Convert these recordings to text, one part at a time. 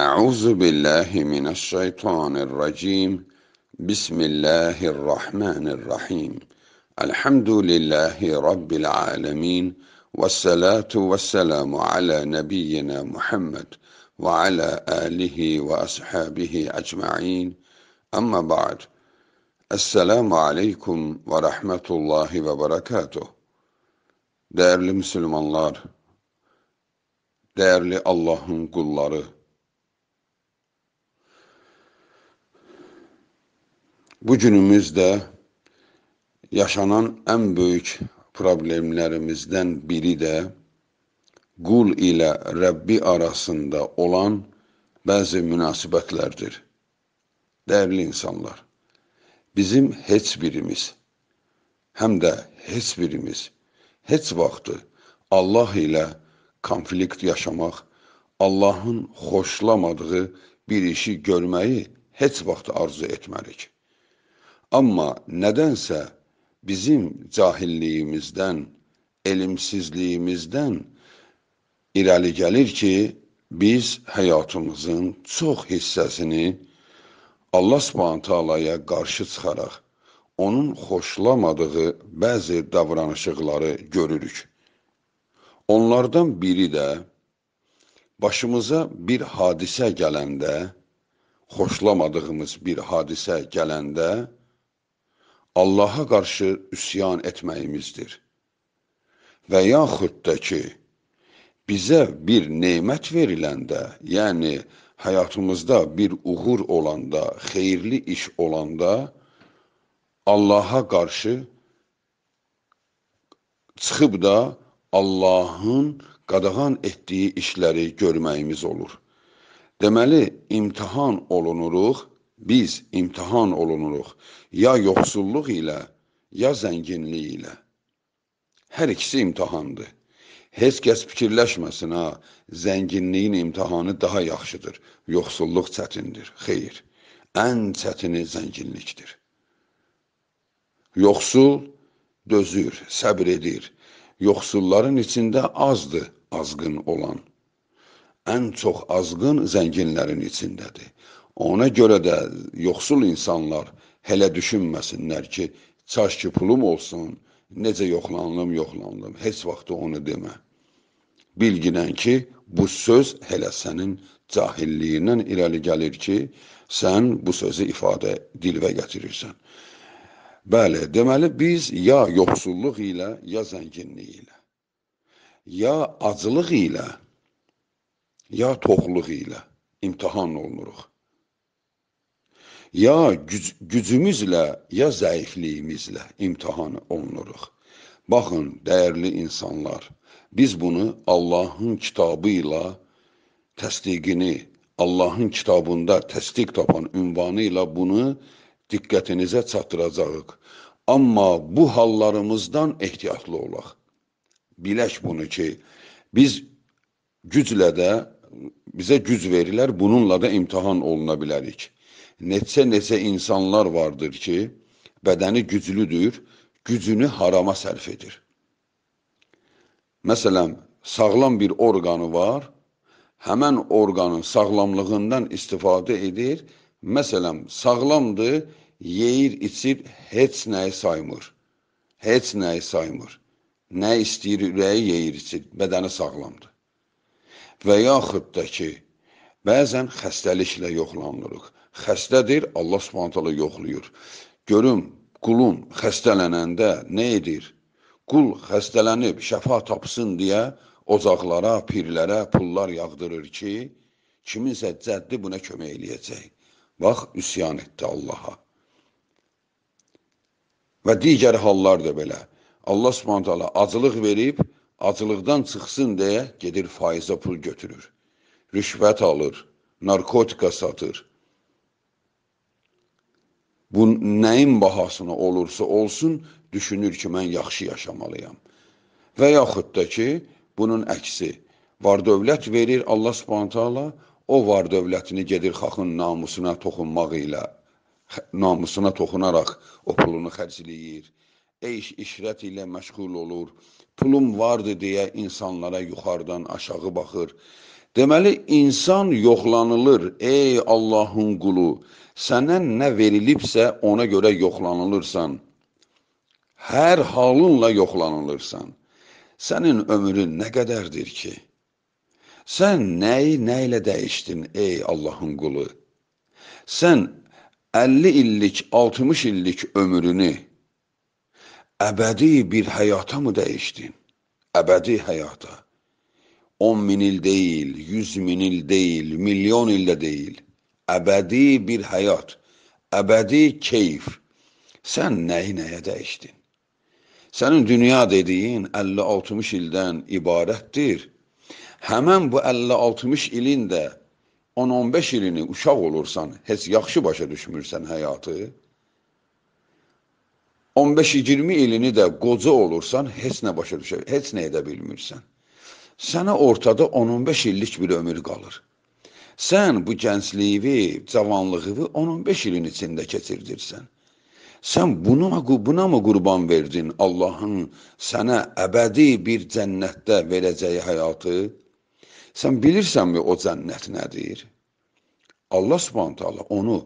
أعوذ بالله من الشيطان الرجيم بسم الله الرحمن الرحيم الحمد لله رب العالمين والصلاة والسلام على نبينا محمد وعلى آله وأصحابه أجمعين أما بعد السلام عليكم ورحمة الله وبركاته Berekatuh. Değerli Müslümanlar, değerli Allah'ın kulları, Bu günümüzdə yaşanan ən böyük problemlərimizdən biri də qul ilə Rəbbi arasında olan bəzi münasibətlərdir. Dəyərli insanlar, bizim heç birimiz, həm də heç birimiz heç vaxtı Allah ilə konflikt yaşamaq, Allahın xoşlamadığı bir işi görməyi heç vaxt arzu etmərik. Amma nədənsə bizim cahilliyimizdən, elimsizliyimizdən irəli gəlir ki, biz həyatımızın çox hissəsini Allah Subhanahu taalaya qarşı çıxaraq onun xoşlamadığı bəzi davranışıqları görürük. Onlardan biri də başımıza bir hadisə gələndə, xoşlamadığımız bir hadisə gələndə Allaha qarşı üsyan etməyimizdir. Və yaxud da ki, bizə bir neymət veriləndə, yəni həyatımızda bir uğur olanda, xeyirli iş olanda Allaha qarşı çıxıb da Allahın qadağan etdiyi işləri görməyimiz olur. Deməli, imtihan olunuruq biz imtihan olunuruq ya yoxsulluq ilə, ya zənginlik ilə. Hər ikisi imtihandır. Heç kəs fikirləşməsin ha, zənginliyin imtihanı daha yaxşıdır, yoxsulluq çətindir. Xeyr, ən çətini zənginlikdir. Yoxsul dözür, səbr edir. Yoxsulların içində azdır azğın olan. Ən çox azğın zənginlərin içindədir. Ona görə də yoxsul insanlar hələ düşünməsinlər ki, çaş ki pulum olsun, necə yoxlandım, yoxlandım. Heç vaxt onu demə. Bilginən ki, bu söz hələ sənin cahilliyindən irəli gəlir ki, sən bu sözü ifadə dilvə gətirirsən. Bəli, deməli biz ya yoxsulluq ilə, ya zənginlik ilə, ya aclıq ilə, ya toxluq ilə imtahan olunuruq ya güc gücümüzlə, ya zəifliyimizlə imtihan olunuruq. Baxın, dəyərli insanlar, biz bunu Allahın kitabı ilə təsdiqini, Allahın kitabında təsdiq tapan ünvanı ilə bunu diqqətinizə çatdıracağıq. Amma bu hallarımızdan ehtiyatlı olaq. Bilək bunu ki, biz güclə də bizə güc verirlər, bununla da imtihan oluna bilərik neçə-neçə insanlar vardır ki, bədəni güclüdür, gücünü harama sərf edir. Məsələn, sağlam bir orqanı var, həmən orqanın sağlamlığından istifadə edir. Məsələn, sağlamdır, yeyir, içir, heç nəyi saymır. Heç nəyi saymır. Nə istəyir, ürəyi yeyir, içir, bədəni sağlamdır. Və yaxud da ki, bəzən xəstəliklə yoxlanılırıq xəstədir, Allah Subhanahu taala yoxlayır. Görüm qulun xəstələnəndə nə edir? Qul xəstələnib şəfa tapsın deyə ocaqlara, pirlərə pullar yağdırır ki, kiminsə cəddi buna kömək eləyəcək. Bax, üsyan etdi Allaha. Və digər hallar da belə. Allah Subhanahu taala acılıq verib, acılıqdan çıxsın deyə gedir faizə pul götürür. Rüşvət alır, narkotika satır bu nəyin bahasına olursa olsun düşünür ki, mən yaxşı yaşamalıyam. Və yaxud da ki, bunun əksi var dövlət verir Allah Subhanahu taala, o var dövlətini gedir xalqın namusuna toxunmaq ilə namusuna toxunaraq o pulunu xərcləyir. Eyş işrət ilə məşğul olur. Pulum vardı deyə insanlara yuxarıdan aşağı baxır. Deməli, insan yoxlanılır, ey Allahın qulu, sənə nə verilibsə ona görə yoxlanılırsan. Hər halınla yoxlanılırsan. Sənin ömrün nə qədərdir ki? Sən nəyi nə ilə dəyişdin, ey Allahın qulu? Sən 50 illik, 60 illik ömrünü əbədi bir həyata mı dəyişdin? Əbədi həyata. 10 min il değil, 100 min il değil, milyon ilde değil. Ebedi bir hayat, ebedi keyif. Sen neyi neye değiştin? Senin dünya dediğin 50-60 ilden ibarətdir. Həmən bu 50-60 ilin də 10-15 ilini uşaq olursan, heç yaxşı başa düşmürsən həyatı. 15-20 ilini də qoca olursan, heç nə başa düşə, heç nə edə bilmirsən. Sənə ortada 10-15 illik bir ömür qalır. Sən bu gəncliyi, cavanlığı 10-15 ilin içində keçirdirsən. Sən bunu buna mı qurban verdin Allahın sənə əbədi bir cənnətdə verəcəyi həyatı? Sən bilirsənmi o cənnət nədir? Allah Subhanahu taala onu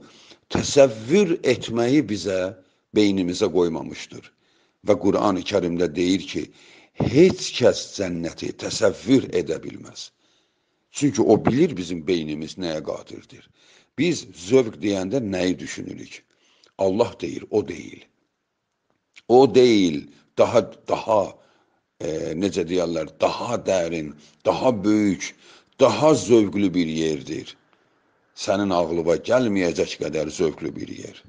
təsəvvür etməyi bizə beynimizə qoymamışdır. Və Qurani-Kərimdə deyir ki: heç kəs cənnəti təsəvvür edə bilməz. Çünki o bilir bizim beynimiz nəyə qadirdir. Biz zövq deyəndə nəyi düşünürük? Allah deyir, o deyil. O deyil, daha daha e, necə deyirlər, daha dərin, daha böyük, daha zövqlü bir yerdir. Sənin ağlıba gəlməyəcək qədər zövqlü bir yer.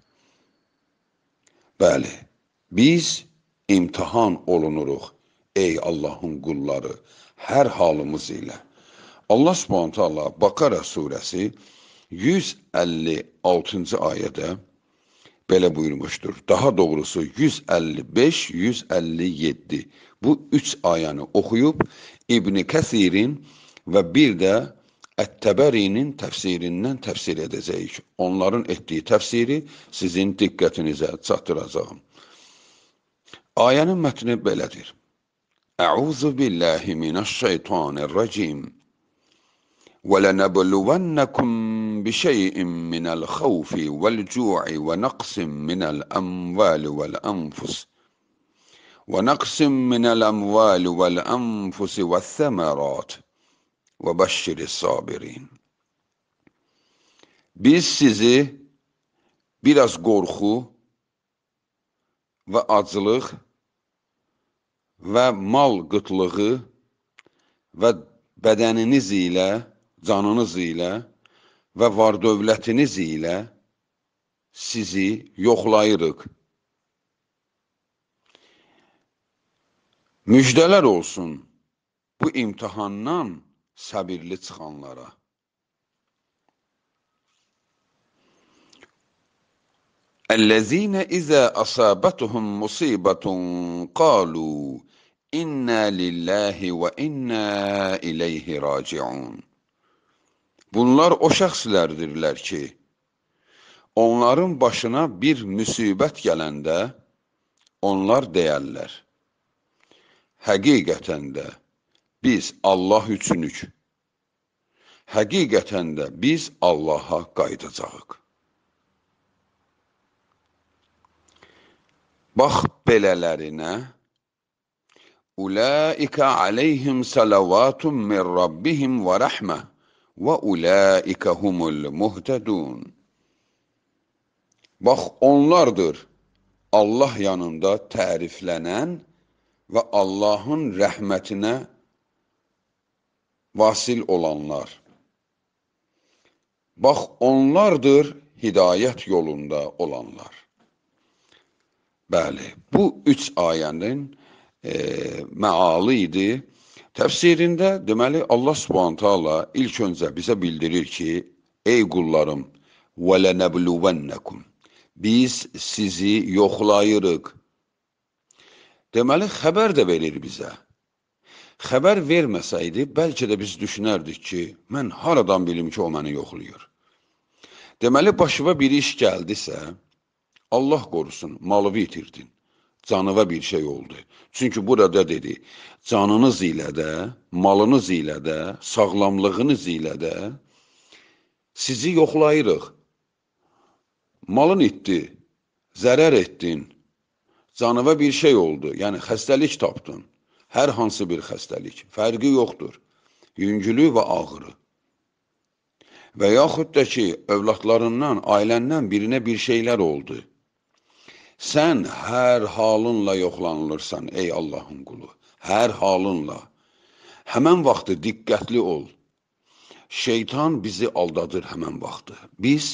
Bəli, biz imtihan olunuruq Ey Allahın qulları, hər halımız ilə. Allah Subhanahu taala Bakara surəsi 156-cı ayədə belə buyurmuşdur. Daha doğrusu 155-157 bu üç ayəni oxuyub İbn Kəsirin və bir də Ət-Təbərinin təfsirindən təfsir edəcəyik. Onların etdiyi təfsiri sizin diqqətinizə çatdıracağam. Ayənin mətni belədir. أعوذ بالله من الشيطان الرجيم ولنبلونكم بشيء من الخوف والجوع ونقص من الأموال والأنفس ونقص من الأموال والأنفس والثمرات وبشر الصابرين. Biz sizi biraz korku ve acılık və mal qıtlığı və bədəniniz ilə, canınız ilə və var dövlətiniz ilə sizi yoxlayırıq. Müjdələr olsun bu imtihandan səbirli çıxanlara. Əl-ləzinə izə əsəbətühüm musibətun qalu İnna lillahi ve inna ileyhi raciun. Bunlar o şəxslərdirlər ki, onların başına bir müsibət gələndə onlar deyərlər: Həqiqətən də biz Allah üçünük. Həqiqətən də biz Allah'a qayıdacağıq. Bax belələrinə أولئك عليهم صلوات من ربهم ورحمة وأولئك هم المهتدون Bax onlardır Allah yanında təriflənən və Allahın rəhmətinə vasil olanlar. Bax onlardır hidayət yolunda olanlar. Bəli, bu üç ayənin e, məalı idi. Təfsirində deməli Allah Subhanahu taala ilk öncə bizə bildirir ki, ey qullarım, və lənəbluvennakum. Biz sizi yoxlayırıq. Deməli xəbər də verir bizə. Xəbər verməsəydi, bəlkə də biz düşünərdik ki, mən haradan bilim ki, o məni yoxlayır. Deməli başıma bir iş gəldisə, Allah qorusun, malını itirdin canıva bir şey oldu. Çünki burada dedi, canınız ilə də, malınız ilə də, sağlamlığınız ilə də sizi yoxlayırıq. Malın itdi, zərər etdin, canıva bir şey oldu, yəni xəstəlik tapdın. Hər hansı bir xəstəlik, fərqi yoxdur. Yüngülü və ağırı. Və yaxud da ki, övladlarından, ailəndən birinə bir şeylər oldu. Sən hər halınla yoxlanılırsan, ey Allahın qulu, hər halınla. Həmən vaxtı diqqətli ol. Şeytan bizi aldadır həmən vaxtı. Biz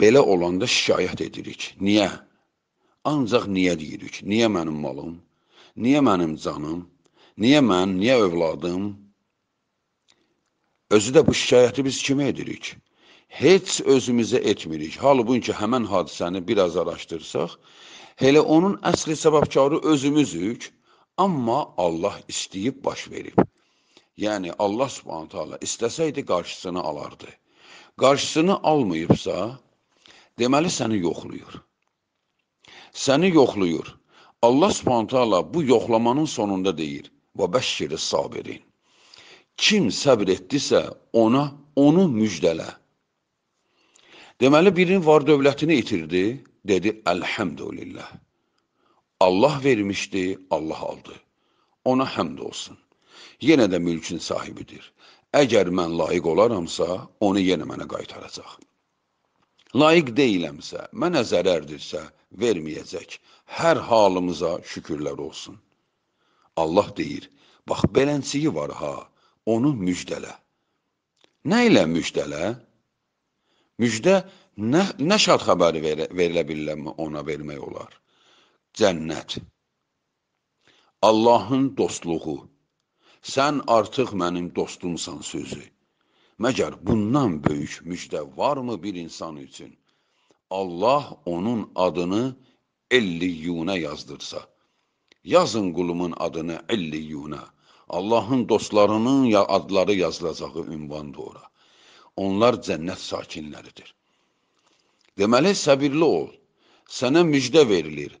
belə olanda şikayət edirik. Niyə? Ancaq niyə deyirik? Niyə mənim malım? Niyə mənim canım? Niyə mən? Niyə övladım? Özü də bu şikayəti biz kimə edirik? Heç özümüzə etmirik. Halbuki həmən hadisəni biraz araşdırsaq, Elə onun əsli səbəbkarı özümüzük, amma Allah istəyib baş verib. Yəni Allah Subhanahu taala istəsəydi qarşısını alardı. Qarşısını almayıbsa, deməli səni yoxluyur. Səni yoxluyur. Allah Subhanahu taala bu yoxlamanın sonunda deyir: "Və bəşşiris sabirin." Kim səbr etdisə, ona onu müjdələ. Deməli birinin var dövlətini itirdi, Dedi, elhamdülillah. Allah vermişdi, Allah aldı. Ona həmd olsun. Yenə də mülkün sahibidir. Əgər mən layiq olaramsa, onu yenə mənə qaytaracaq. Layiq deyiləmsə, mənə zərərdirsə, verməyəcək. Hər halımıza şükürlər olsun. Allah deyir, bax, belənciyi var ha, onu müjdələ. Nə ilə müjdələ? Müjdə Nə, nə şad xəbəri verə, verilə bilər ona vermək olar? Cənnət. Allahın dostluğu. Sən artıq mənim dostumsan sözü. Məgər bundan böyük müjdə varmı bir insan üçün? Allah onun adını Elliyuna yazdırsa. Yazın qulumun adını Elliyuna. Allahın dostlarının adları yazılacağı ünvandır ora. Onlar cənnət sakinləridir. Deməli, səbirli ol. Sənə müjdə verilir.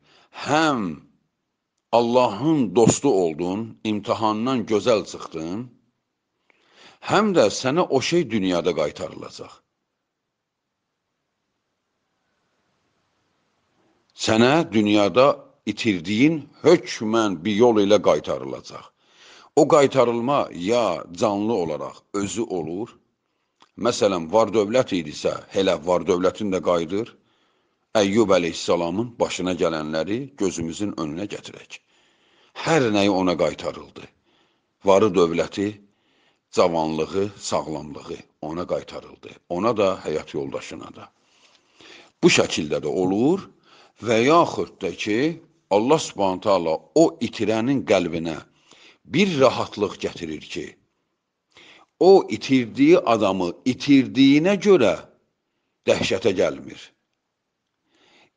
Həm Allahın dostu oldun, imtahandan gözəl çıxdın, həm də sənə o şey dünyada qaytarılacaq. Sənə dünyada itirdiyin hökmən bir yol ilə qaytarılacaq. O qaytarılma ya canlı olaraq özü olur, məsələn, var dövlət idisə, elə var dövlətin də qayıdır, Əyyub əleyhissalamın başına gələnləri gözümüzün önünə gətirək. Hər nəyi ona qaytarıldı. Varı dövləti, cavanlığı, sağlamlığı ona qaytarıldı. Ona da, həyat yoldaşına da. Bu şəkildə də olur və yaxud da ki, Allah subhanətə Allah o itirənin qəlbinə bir rahatlıq gətirir ki, o itirdiyi adamı itirdiyinə görə dəhşətə gəlmir.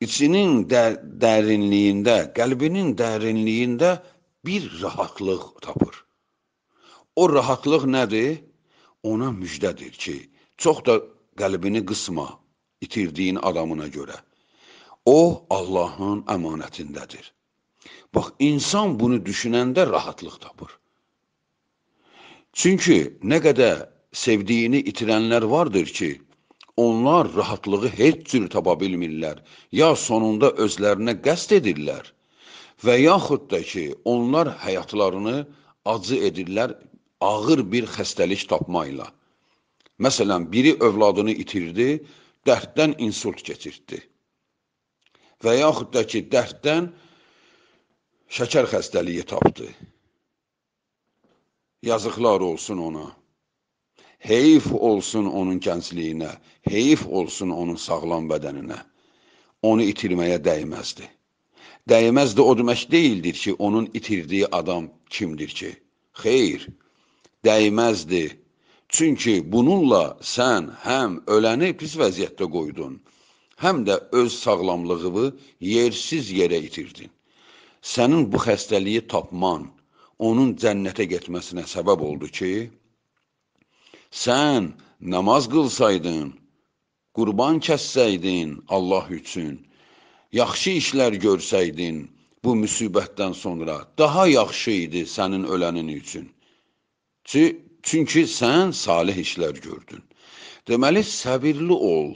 İçinin də, dərinliyində, qəlbinin dərinliyində bir rahatlıq tapır. O rahatlıq nədir? Ona müjdədir ki, çox da qəlbini qısma itirdiyin adamına görə. O Allahın əmanətindədir. Bax, insan bunu düşünəndə rahatlıq tapır. Çünki nə qədər sevdiyini itirənlər vardır ki, onlar rahatlığı heç cür tapa bilmirlər, ya sonunda özlərinə qəsd edirlər və yaxud da ki, onlar həyatlarını acı edirlər ağır bir xəstəlik tapmayla. Məsələn, biri övladını itirdi, dərddən insult keçirtdi. Və yaxud da ki, dərddən şəkər xəstəliyi tapdı. Yazıqlar olsun ona. Heyf olsun onun gəncliyinə, heyf olsun onun sağlam bədəninə. Onu itirməyə dəyməzdi. Dəyməzdi o demək deyildir ki, onun itirdiyi adam kimdir ki? Xeyr, dəyməzdi. Çünki bununla sən həm öləni pis vəziyyətdə qoydun, həm də öz sağlamlığını yersiz yerə itirdin. Sənin bu xəstəliyi tapman, onun cənnətə getməsinə səbəb oldu ki, sən namaz qılsaydın, qurban kəssəydin Allah üçün, yaxşı işlər görsəydin, bu müsibətdən sonra daha yaxşı idi sənin ölənin üçün. Çünki sən salih işlər gördün. Deməli, səbirli ol.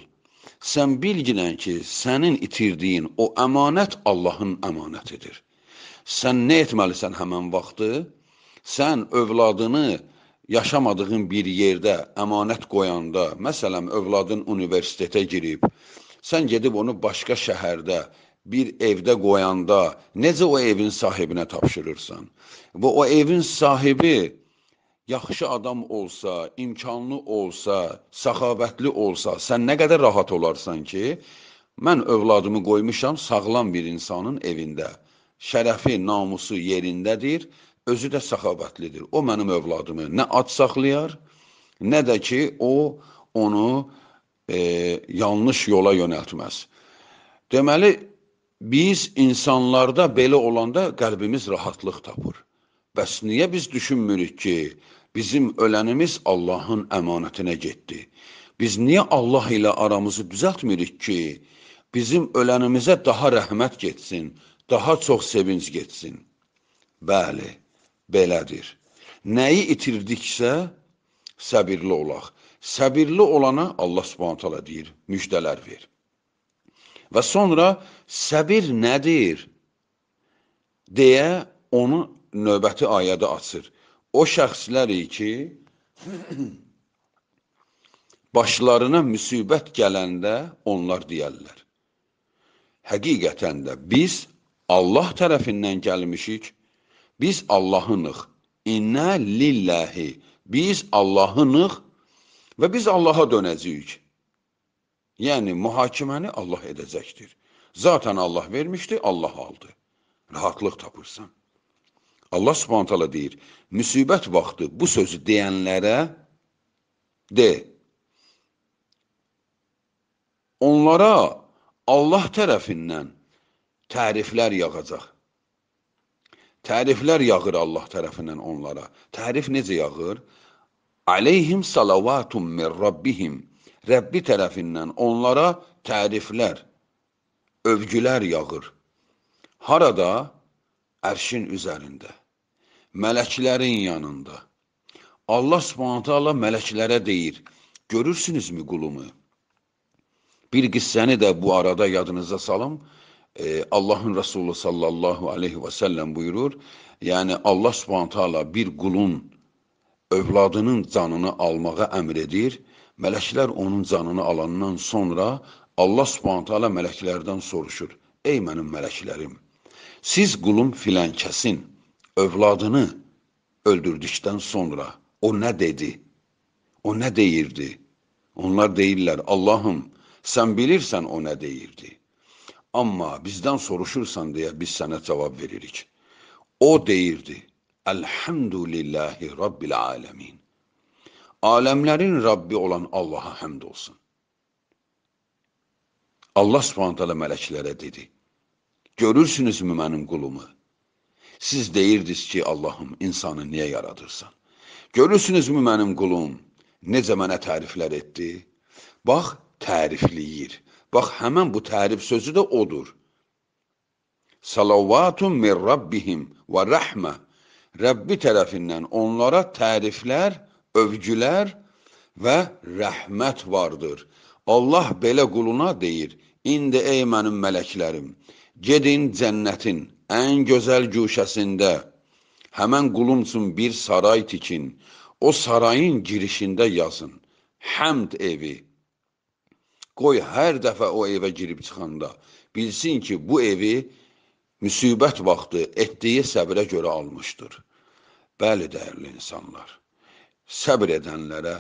Sən bilginən ki, sənin itirdiyin o əmanət Allahın əmamətidir. Sən nə etməlisən həmin vaxtı? Sən övladını yaşamadığın bir yerdə əmanət qoyanda, məsələn, övladın universitetə girib, sən gedib onu başqa şəhərdə, bir evdə qoyanda necə o evin sahibinə tapşırırsan? Və o evin sahibi yaxşı adam olsa, imkanlı olsa, səxavətli olsa, sən nə qədər rahat olarsan ki, mən övladımı qoymuşam sağlam bir insanın evində şərəfi, namusu yerindədir, özü də səxavətlidir. O mənim övladımı nə ac saxlayar, nə də ki, o onu e, yanlış yola yönəltməz. Deməli, biz insanlarda belə olanda qəlbimiz rahatlıq tapır. Bəs niyə biz düşünmürük ki, bizim ölənimiz Allahın əmanətinə getdi? Biz niyə Allah ilə aramızı düzəltmirik ki, bizim ölənimizə daha rəhmət getsin? daha çox sevinc getsin. Bəli, belədir. Nəyi itirdiksə, səbirli olaq. Səbirli olana Allah Subhanahu taala deyir, müjdələr ver. Və sonra səbir nədir? deyə onu növbəti ayədə açır. O şəxsləri ki, başlarına müsibət gələndə onlar deyərlər. Həqiqətən də biz Allah tərəfindən gəlmişik. Biz Allahınıq. İnnə lilləhi. Biz Allahınıq və biz Allaha dönəcəyik. Yəni mühakiməni Allah edəcəkdir. Zaten Allah vermişdi, Allah aldı. Rahatlıq tapırsan. Allah Subhanahu taala deyir: "Müsibət vaxtı bu sözü deyənlərə de. Onlara Allah tərəfindən təriflər yağacaq. Təriflər yağır Allah tərəfindən onlara. Tərif necə yağır? Aleyhim salavatun min rabbihim. Rəbbi tərəfindən onlara təriflər, övgülər yağır. Harada? Ərşin üzərində. Mələklərin yanında. Allah Subhanahu taala mələklərə deyir: "Görürsünüzmü qulumu?" Bir qissəni də bu arada yadınıza salım e, Allah'ın Resulü sallallahu aleyhi ve sellem buyurur. Yani Allah subhanahu teala bir kulun övladının canını almağa əmr edir. Mələklər onun canını alandan sonra Allah subhanahu teala mələklərdən soruşur. Ey mənim mələklərim, siz qulum filan kəsin övladını öldürdükdən sonra o nə dedi? O nə deyirdi? Onlar deyirlər, Allahım, sən bilirsən o nə deyirdi.'' Amma bizdən soruşursan deyə biz sənə cavab veririk. O deyirdi: Elhamdülillahi Rabbil aləmin. Aləmlərin Rabbi olan Allaha həmd olsun. Allah Subhanahu taala mələklərə dedi: Görürsünüzmü mənim qulumu? Siz deyirdiniz ki, Allahım, insanı niyə yaradırsan? Görürsünüzmü mənim qulum necə mənə təriflər etdi? Bax, tərifləyir. Bax, həmən bu tərif sözü də odur. Salavatun min Rabbihim və rəhmə. Rəbbi tərəfindən onlara təriflər, övgülər və rəhmət vardır. Allah belə quluna deyir, indi ey mənim mələklərim, gedin cənnətin ən gözəl güşəsində, həmən qulumsun bir saray tikin, o sarayın girişində yazın, həmd evi, Qoy hər dəfə o evə girib çıxanda bilsin ki, bu evi müsibət vaxtı etdiyi səbrə görə almışdır. Bəli, dəyərli insanlar, səbr edənlərə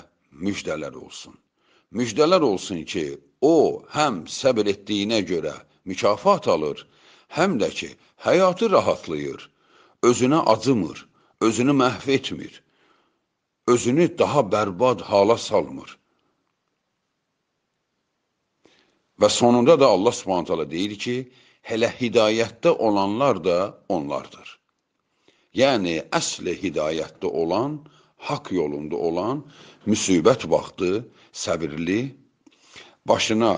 müjdələr olsun. Müjdələr olsun ki, o həm səbr etdiyinə görə mükafat alır, həm də ki, həyatı rahatlayır, özünə acımır, özünü məhv etmir, özünü daha bərbad hala salmır. Və sonunda da Allah Subhanahu taala deyir ki, hələ hidayətdə olanlar da onlardır. Yəni əsl hidayətdə olan, haqq yolunda olan müsibət vaxtı səbirli başına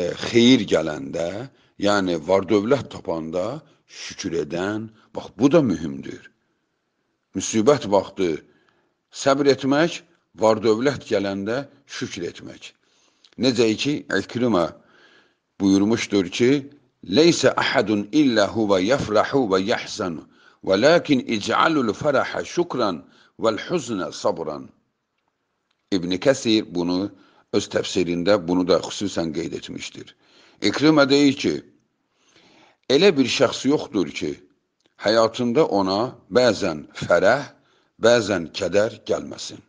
e, xeyir gələndə, yəni var-dövlət tapanda şükür edən, bax bu da mühümdür. Müsibət vaxtı səbr etmək, var-dövlət gələndə şükür etmək. Necə ki, İkrimə buyurmuşdur ki, Leysə əhədun illə huvə yəfrəhu və yəhzənu və ləkin ic'alul fərəhə şükran vəl-hüznə sabran. İbn Kəsir bunu öz təfsirində bunu da xüsusən qeyd etmişdir. İkrimə deyir ki, elə bir şəxs yoxdur ki, həyatında ona bəzən fərəh, bəzən kədər gəlməsin.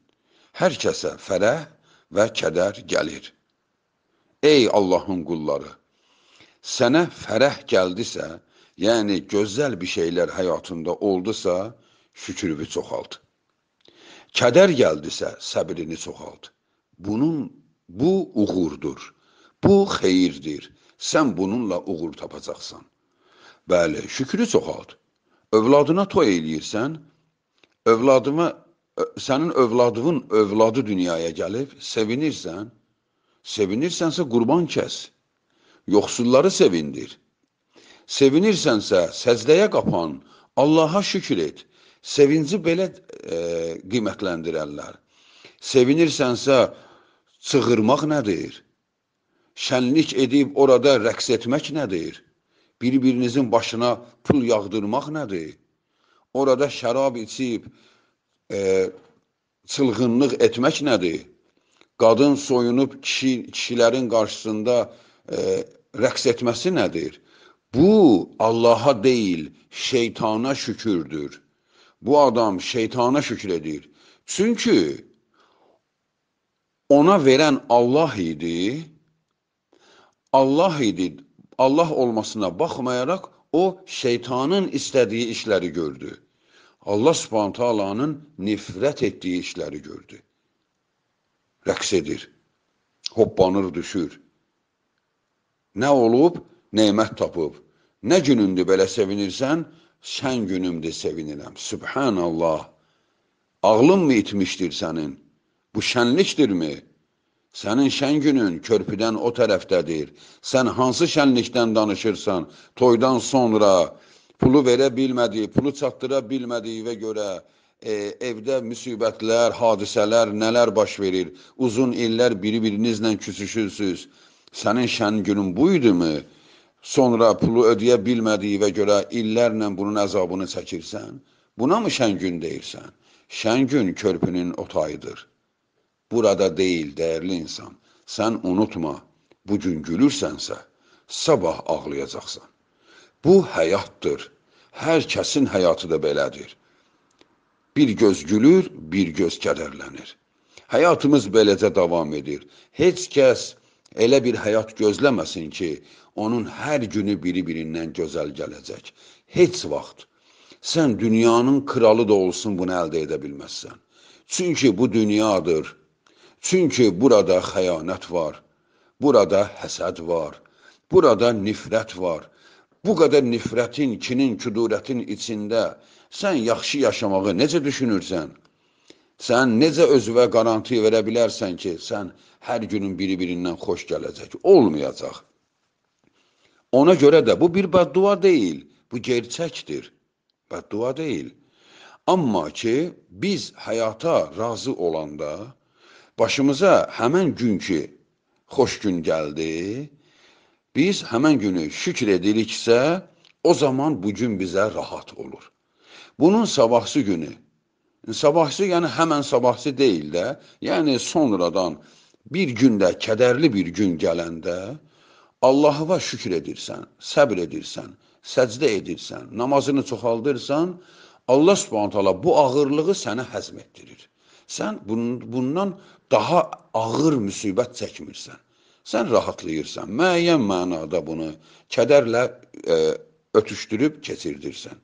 Hər kəsə fərəh və kədər gəlir. Ey Allahın qulları, sənə fərəh gəldisə, yəni gözəl bir şeylər həyatında oldusa, şükrünü çoxalt. Kədər gəldisə, səbrini çoxalt. Bunun bu uğurdur. Bu xeyirdir. Sən bununla uğur tapacaqsan. Bəli, şükrü çoxalt. Övladına toy eləyirsən, övladıma sənin övladının övladı dünyaya gəlib, sevinirsən, Sevinirsənsə qurban kəs. Yoxsulları sevindir. Sevinirsənsə səcdəyə qapan, Allaha şükür et. Sevinci belə e, qiymətləndirərlər. Sevinirsənsə çığırmaq nədir? Şənlik edib orada rəqs etmək nədir? Bir-birinizin başına pul yağdırmaq nədir? Orada şərab içib e, çılğınlıq etmək nədir? qadın soyunub kişi, kişilərin qarşısında e, rəqs etməsi nədir? Bu Allaha deyil, şeytana şükürdür. Bu adam şeytana şükür edir. Çünki ona verən Allah idi. Allah idi. Allah olmasına baxmayaraq o şeytanın istədiyi işləri gördü. Allah Subhanahu taalanın nifrət etdiyi işləri gördü rəqs edir, hoppanır, düşür. Nə olub? Neymət tapıb. Nə günündür belə sevinirsən? Sən günümdür sevinirəm. Sübhanallah. Ağlın mı itmişdir sənin? Bu şənlikdirmi? Sənin şən günün körpüdən o tərəfdədir. Sən hansı şənlikdən danışırsan? Toydan sonra pulu verə bilmədiyi, pulu çatdıra bilmədiyi və görə e, evdə müsibətlər, hadisələr, nələr baş verir? Uzun illər bir-birinizlə küsüşürsüz. Sənin şən günün bu idimi? Sonra pulu ödəyə bilmədiyinə görə illərlə bunun əzabını çəkirsən. Buna mı şən gün deyirsən? Şən gün körpünün otayıdır. Burada deyil, dəyərli insan. Sən unutma, bu gün gülürsənsə, sabah ağlayacaqsan. Bu həyatdır. Hər kəsin həyatı da belədir. Bir göz gülür, bir göz kədərlənir. Həyatımız beləcə davam edir. Heç kəs elə bir həyat gözləməsin ki, onun hər günü biri-birindən gözəl gələcək. Heç vaxt sən dünyanın kralı da olsun bunu əldə edə bilməzsən. Çünki bu dünyadır. Çünki burada xəyanət var. Burada həsəd var. Burada nifrət var bu qədər nifrətin, kinin, küdurətin içində sən yaxşı yaşamağı necə düşünürsən? Sən necə özünə qarantiya verə bilərsən ki, sən hər günün biri-birindən xoş gələcək? Olmayacaq. Ona görə də bu bir bəddua deyil, bu gerçəkdir. Bəddua deyil. Amma ki, biz həyata razı olanda başımıza həmən gün ki, xoş gün gəldi, Biz həmən günü şükr ediliriksə, o zaman bu gün bizə rahat olur. Bunun sabahsı günü, sabahsı yəni həmən sabahsı deyil də, yəni sonradan bir gündə, kədərli bir gün gələndə Allahına şükr edirsən, səbr edirsən, səcdə edirsən, namazını çoxaldırsan, Allah Subhanahu taala bu ağırlığı sənə həzm etdirir. Sən bundan daha ağır müsibət çəkmirsən sən rahatlayırsan. Müəyyən mənada bunu kədərlə e, ötüşdürüb keçirdirsən.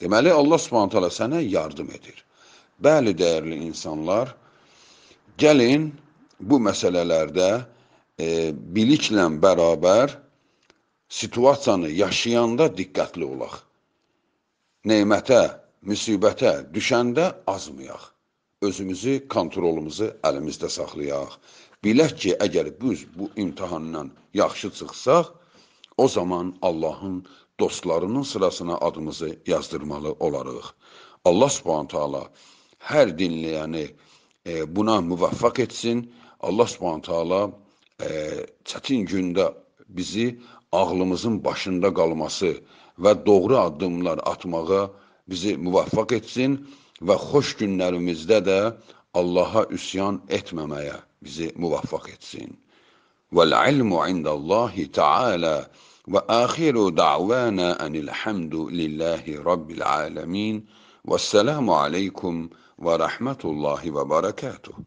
Deməli Allah Subhanahu taala sənə yardım edir. Bəli dəyərli insanlar, gəlin bu məsələlərdə e, biliklə bərabər situasiyanı yaşayanda diqqətli olaq. Neymətə, müsibətə düşəndə azmayaq. Özümüzü, kontrolumuzu əlimizdə saxlayaq. Bilək ki, əgər biz bu imtahandan yaxşı çıxsaq, o zaman Allahın dostlarının sırasına adımızı yazdırmalı olarıq. Allah Subhanahu taala hər dinləyəni e, buna müvəffəq etsin. Allah Subhanahu taala e, çətin gündə bizi ağlımızın başında qalması və doğru addımlar atmağa bizi müvəffəq etsin və xoş günlərimizdə də Allah'a üsyan etmemeye bizi muvaffak etsin. Vel ilmu indallahi ta'ala ve ahiru da'vana enil hamdu lillahi rabbil alemin. Vesselamu aleykum ve rahmetullahi ve barakatuhu.